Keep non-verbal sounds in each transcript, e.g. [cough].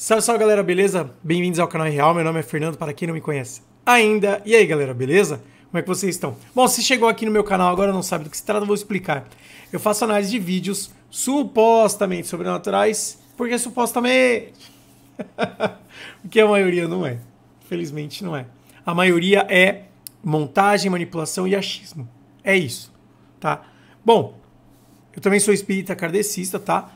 Salve, salve galera, beleza? Bem-vindos ao canal Real, meu nome é Fernando, para quem não me conhece ainda. E aí galera, beleza? Como é que vocês estão? Bom, se chegou aqui no meu canal agora não sabe do que se trata, eu vou explicar. Eu faço análise de vídeos supostamente sobrenaturais, porque supostamente... porque [laughs] a maioria não é, felizmente não é. A maioria é montagem, manipulação e achismo. É isso, tá? Bom, eu também sou espírita kardecista, tá?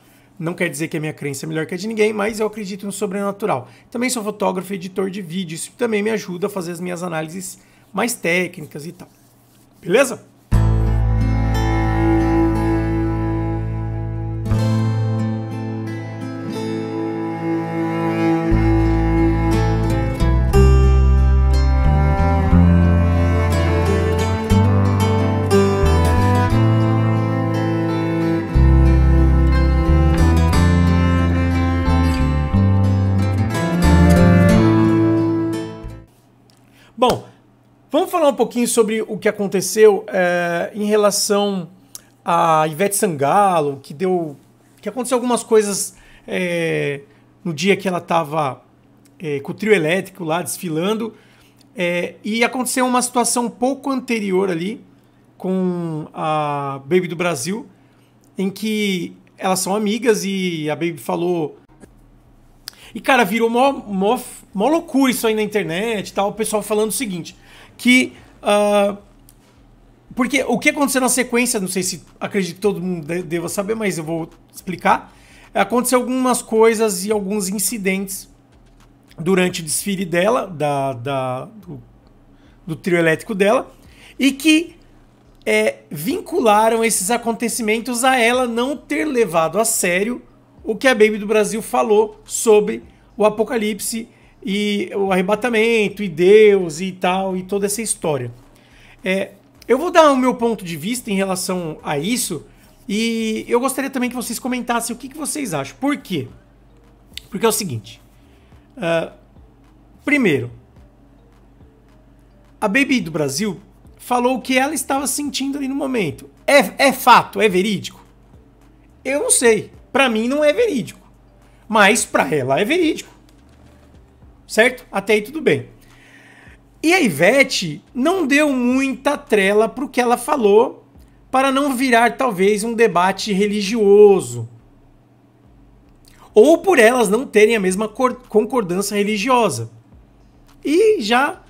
Não quer dizer que a minha crença é melhor que a de ninguém, mas eu acredito no sobrenatural. Também sou fotógrafo e editor de vídeo, isso também me ajuda a fazer as minhas análises mais técnicas e tal. Beleza? um pouquinho sobre o que aconteceu é, em relação a Ivete Sangalo, que deu. que aconteceu algumas coisas é, no dia que ela estava é, eh, com o trio elétrico lá desfilando. e aconteceu uma situação um pouco anterior ali com a Baby do Brasil, em que elas são amigas e a Baby falou e, cara, virou mó, mó, mó loucura isso aí na internet e tal. O pessoal falando o seguinte: que. Uh, porque o que aconteceu na sequência, não sei se acredito que todo mundo deva saber, mas eu vou explicar. Aconteceu algumas coisas e alguns incidentes durante o desfile dela, da, da do, do trio elétrico dela, e que é, vincularam esses acontecimentos a ela não ter levado a sério o que a Baby do Brasil falou sobre o Apocalipse e o arrebatamento e Deus e tal e toda essa história. É, eu vou dar o meu ponto de vista em relação a isso e eu gostaria também que vocês comentassem o que, que vocês acham. Por quê? Porque é o seguinte. Uh, primeiro, a Baby do Brasil falou o que ela estava sentindo ali no momento. É, é fato, é verídico? Eu não sei. Para mim não é verídico. Mas para ela é verídico. Certo? Até aí tudo bem. E a Ivete não deu muita trela para o que ela falou, para não virar talvez um debate religioso. Ou por elas não terem a mesma concordância religiosa. E já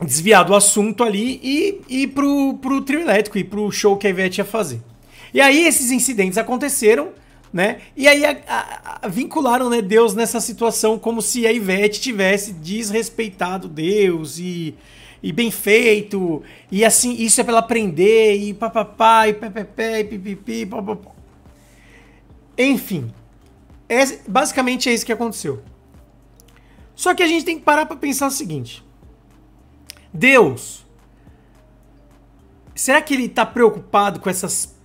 desviar do assunto ali e ir pro, pro trio elétrico, e pro show que a Ivete ia fazer. E aí esses incidentes aconteceram, né? E aí a, a, a vincularam né, Deus nessa situação como se a Ivete tivesse desrespeitado Deus e, e bem feito, e assim, isso é pra ela aprender, e papapá, e pepepé, e pipipi, papapá. Enfim, é, basicamente é isso que aconteceu. Só que a gente tem que parar pra pensar o seguinte. Deus, será que ele tá preocupado com essas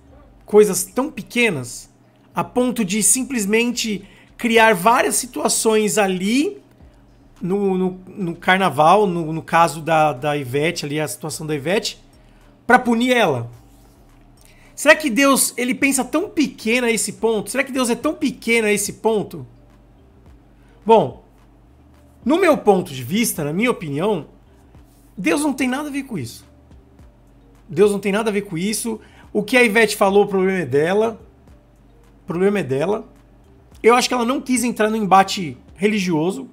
coisas tão pequenas a ponto de simplesmente criar várias situações ali no, no, no carnaval, no, no, caso da, da Ivete, ali a situação da Ivete, para punir ela. Será que Deus ele pensa tão pequeno a esse ponto? Será que Deus é tão pequeno a esse ponto? Bom, no meu ponto de vista, na minha opinião, Deus não tem nada a ver com isso. Deus não tem nada a ver com isso. O que a Ivete falou, o problema é dela. O problema é dela. Eu acho que ela não quis entrar no embate religioso.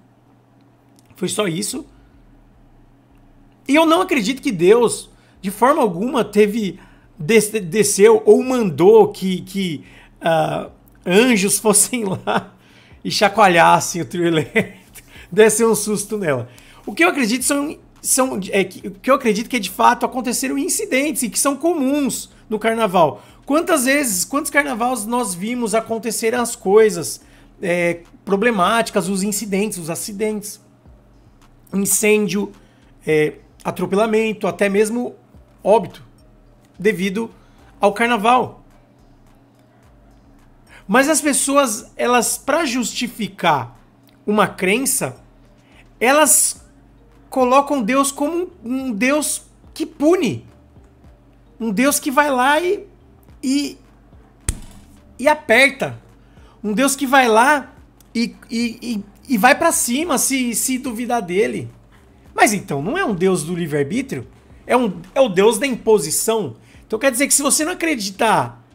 Foi só isso. E eu não acredito que Deus, de forma alguma, teve desceu ou mandou que, que uh, anjos [laughs] fossem lá e chacoalhassem o trio elétrico, [laughs] dessem um susto nela. O que eu acredito são, são é, que, o que eu acredito é que de fato aconteceram incidentes e que são comuns do carnaval. Quantas vezes, quantos carnavais nós vimos acontecer as coisas é, problemáticas, os incidentes, os acidentes, incêndio, é, atropelamento, até mesmo óbito, devido ao carnaval. Mas as pessoas, elas, para justificar uma crença, elas colocam Deus como um Deus que pune. Um Deus que vai lá e, e, e aperta. Um Deus que vai lá e, e, e, e vai para cima se, se duvidar dele. Mas então, não é um Deus do livre-arbítrio? É, um, é o Deus da imposição? Então quer dizer que se você não acreditar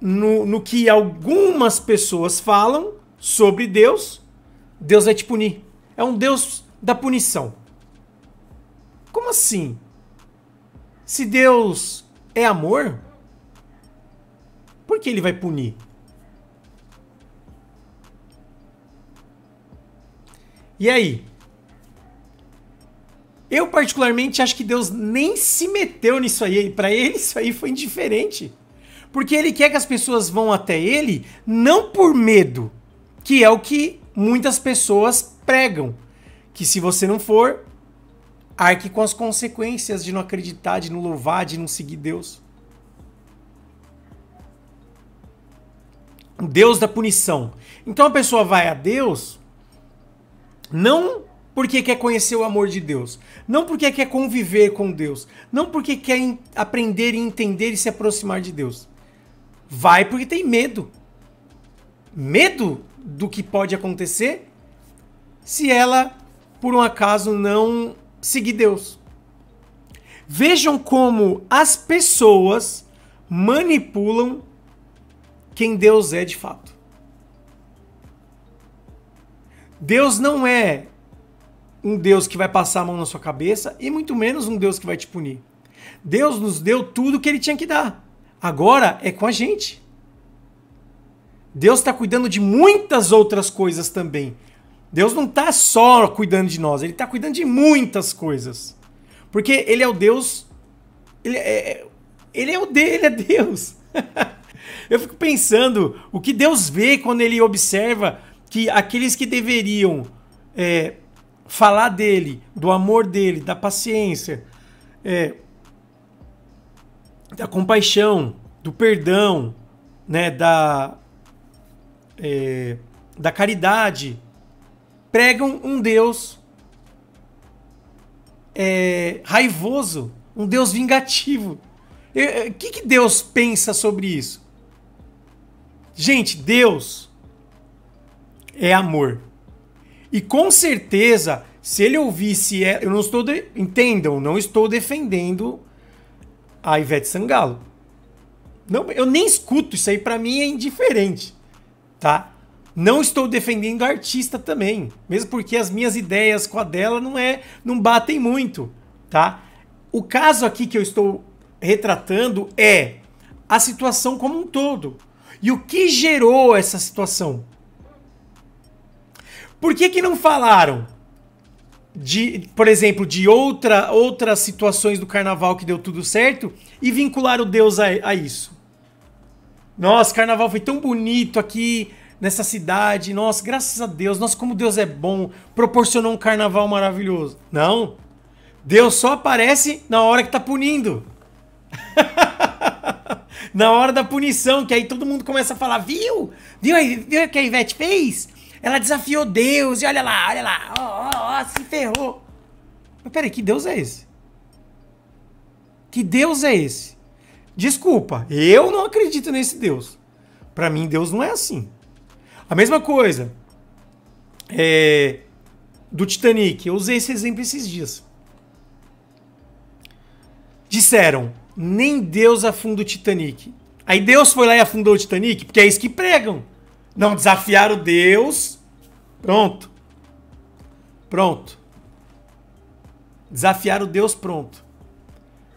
no, no que algumas pessoas falam sobre Deus, Deus vai te punir. É um Deus da punição. Como assim? Se Deus é amor, por que ele vai punir? E aí? Eu particularmente acho que Deus nem se meteu nisso aí. Para ele isso aí foi indiferente. Porque ele quer que as pessoas vão até ele não por medo, que é o que muitas pessoas pregam, que se você não for, Arque com as consequências de não acreditar, de não louvar, de não seguir Deus. Deus da punição. Então a pessoa vai a Deus não porque quer conhecer o amor de Deus, não porque quer conviver com Deus, não porque quer aprender e entender e se aproximar de Deus. Vai porque tem medo. Medo do que pode acontecer se ela, por um acaso, não seguir Deus. Vejam como as pessoas manipulam quem Deus é de fato. Deus não é um Deus que vai passar a mão na sua cabeça e muito menos um Deus que vai te punir. Deus nos deu tudo o que ele tinha que dar. Agora é com a gente. Deus está cuidando de muitas outras coisas também, Deus não está só cuidando de nós, ele está cuidando de muitas coisas. Porque ele é o Deus. Ele é, é ele é o Deus, ele é Deus. [laughs] Eu fico pensando o que Deus vê quando ele observa que aqueles que deveriam é, falar dele, do amor dele, da paciência, é, da compaixão, do perdão, né, da, é, da caridade, pregam um Deus é, raivoso, um Deus vingativo. O é, que, que Deus pensa sobre isso? Gente, Deus é amor. E com certeza, se ele ouvisse, é, eu não estou, de, entendam, não estou defendendo a Ivete Sangalo. Não, eu nem escuto isso aí para mim é indiferente, tá? Não estou defendendo a artista também, mesmo porque as minhas ideias com a dela não é, não batem muito, tá? O caso aqui que eu estou retratando é a situação como um todo. E o que gerou essa situação? Por que que não falaram de, por exemplo, de outra, outras situações do carnaval que deu tudo certo e vincular o Deus a, a isso. Nossa, carnaval foi tão bonito aqui, nessa cidade. Nossa, graças a Deus, nossa, como Deus é bom, proporcionou um carnaval maravilhoso. Não. Deus só aparece na hora que tá punindo. [laughs] na hora da punição, que aí todo mundo começa a falar: viu? Viu, viu o que a Ivete fez? Ela desafiou Deus, e olha lá, olha lá, ó, ó, ó, se ferrou. Mas peraí, que Deus é esse? Que Deus é esse? Desculpa, eu não acredito nesse Deus. Para mim, Deus não é assim. A mesma coisa é, do Titanic. Eu usei esse exemplo esses dias. Disseram, nem Deus afunda o Titanic. Aí Deus foi lá e afundou o Titanic, porque é isso que pregam. Não desafiaram Deus. Pronto. Pronto. Desafiaram Deus, pronto.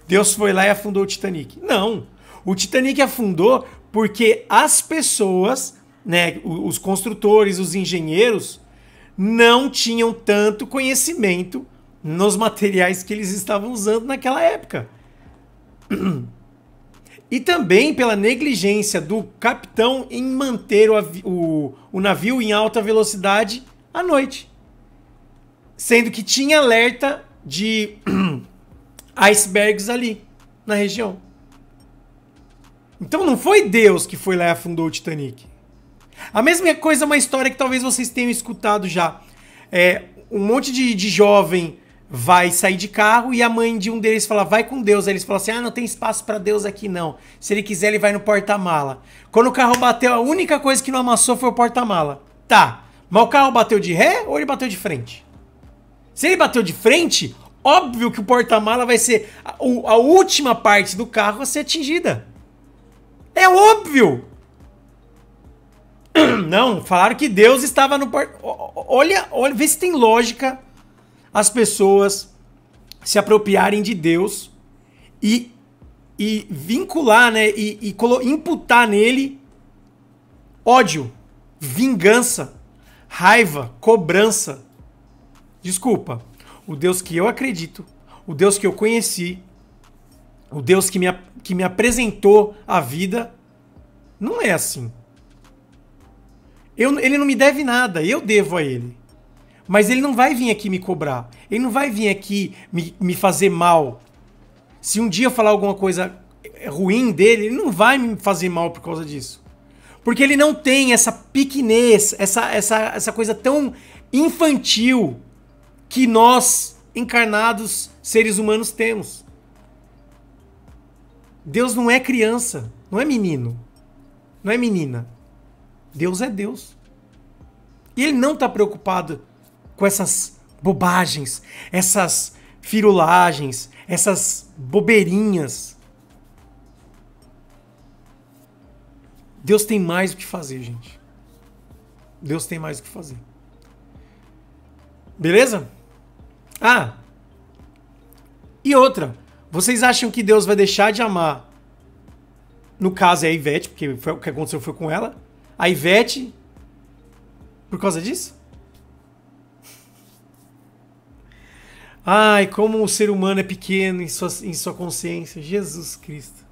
Deus foi lá e afundou o Titanic. Não. O Titanic afundou porque as pessoas né, os construtores, os engenheiros, não tinham tanto conhecimento nos materiais que eles estavam usando naquela época. E também pela negligência do capitão em manter o, o, o navio em alta velocidade à noite. Sendo que tinha alerta de [clears throat] icebergs ali na região. Então não foi Deus que foi lá e afundou o Titanic. A mesma coisa uma história que talvez vocês tenham escutado já. É, um monte de, de jovem vai sair de carro e a mãe de um deles fala, vai com Deus. Aí eles falam assim, ah, não tem espaço para Deus aqui não. Se ele quiser, ele vai no porta-mala. Quando o carro bateu, a única coisa que não amassou foi o porta-mala. Tá, mas o carro bateu de ré ou ele bateu de frente? Se ele bateu de frente, óbvio que o porta-mala vai ser a, a última parte do carro a ser atingida. É óbvio! [clears throat] Não, falaram que Deus estava no par... Olha, olha, vê se tem lógica as pessoas se apropriarem de Deus e, e vincular, né? E, e colo... imputar nele ódio, vingança, raiva, cobrança. Desculpa, o Deus que eu acredito, o Deus que eu conheci, o Deus que me, que me apresentou a vida, não é assim. Eu, ele não me deve nada, eu devo a ele. Mas ele não vai vir aqui me cobrar. Ele não vai vir aqui me, me fazer mal. Se um dia eu falar alguma coisa eh, ruim dele, ele não vai me fazer mal por causa disso. Porque ele não tem essa pequenez, essa, essa, essa coisa tão infantil que nós, encarnados seres humanos, temos. Deus não é criança, não é menino, não é menina. Deus é Deus. E ele não está preocupado com essas bobagens, essas firulagens, essas bobeirinhas. Deus tem mais o que fazer, gente. Deus tem mais o que fazer. Beleza? Ah, e outra. Vocês acham que Deus vai deixar de amar? No caso é a Ivete, porque foi, o que aconteceu foi com ela a Ivete por causa disso? Ai, como o ser humano é pequeno em sua, em sua consciência. Jesus Cristo.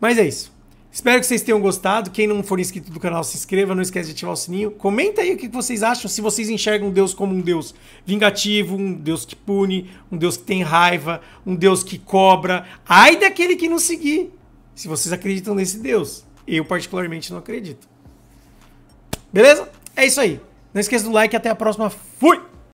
Mas é isso. Espero que vocês tenham gostado. Quem não for inscrito do canal, se inscreva. Não esquece de ativar o sininho. Comenta aí o que vocês acham. Se vocês enxergam Deus como um Deus vingativo, um Deus que pune, um Deus que tem raiva, um Deus que cobra. Ai daquele que não seguir. Se vocês acreditam nesse Deus. Eu particularmente não acredito. Beleza? É isso aí. Não esqueça do like. Até a próxima. Fui!